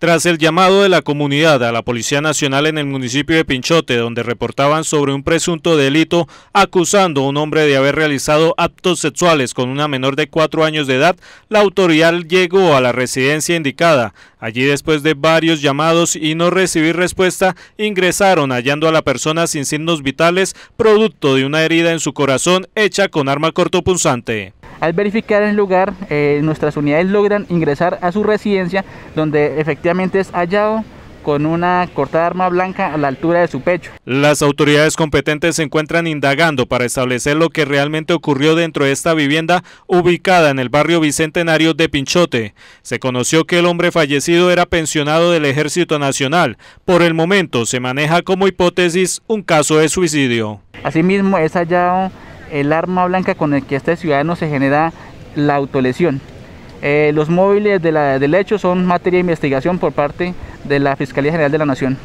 Tras el llamado de la comunidad a la Policía Nacional en el municipio de Pinchote, donde reportaban sobre un presunto delito acusando a un hombre de haber realizado actos sexuales con una menor de cuatro años de edad, la autoridad llegó a la residencia indicada. Allí después de varios llamados y no recibir respuesta, ingresaron hallando a la persona sin signos vitales, producto de una herida en su corazón hecha con arma cortopunzante. Al verificar el lugar, eh, nuestras unidades logran ingresar a su residencia donde efectivamente es hallado con una cortada arma blanca a la altura de su pecho. Las autoridades competentes se encuentran indagando para establecer lo que realmente ocurrió dentro de esta vivienda ubicada en el barrio Bicentenario de Pinchote. Se conoció que el hombre fallecido era pensionado del Ejército Nacional. Por el momento se maneja como hipótesis un caso de suicidio. Asimismo es hallado el arma blanca con el que este ciudadano se genera la autolesión. Eh, los móviles de la, del hecho son materia de investigación por parte de la Fiscalía General de la Nación.